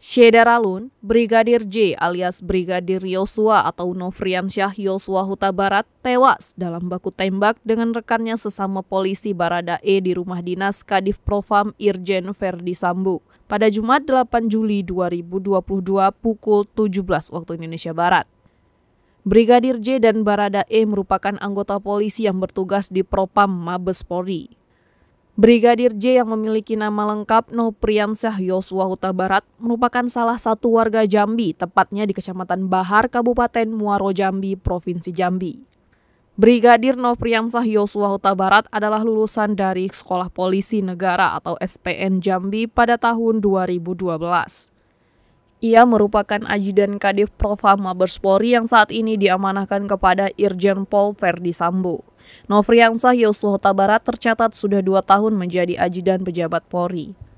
Syedaralun, Brigadir J alias Brigadir Yosua atau Novrian Syah Yosua Huta Barat tewas dalam baku tembak dengan rekannya sesama polisi Barada E di rumah dinas Kadif Profam Irjen Ferdi Sambo pada Jumat 8 Juli 2022 pukul 17 waktu Indonesia Barat. Brigadir J dan Barada E merupakan anggota polisi yang bertugas di Propam Mabes Polri. Brigadir J yang memiliki nama lengkap Nopriansyah Yosua Huta Barat merupakan salah satu warga Jambi, tepatnya di Kecamatan Bahar, Kabupaten Muaro Jambi, Provinsi Jambi. Brigadir Nopriansyah Yosua Huta Barat adalah lulusan dari Sekolah Polisi Negara atau SPN Jambi pada tahun 2012. Ia merupakan ajudan Kadif Profama Polri yang saat ini diamanahkan kepada Irjen Pol Verdi Sambo. Nofriansah Yosua Barat tercatat sudah dua tahun menjadi ajudan pejabat Polri.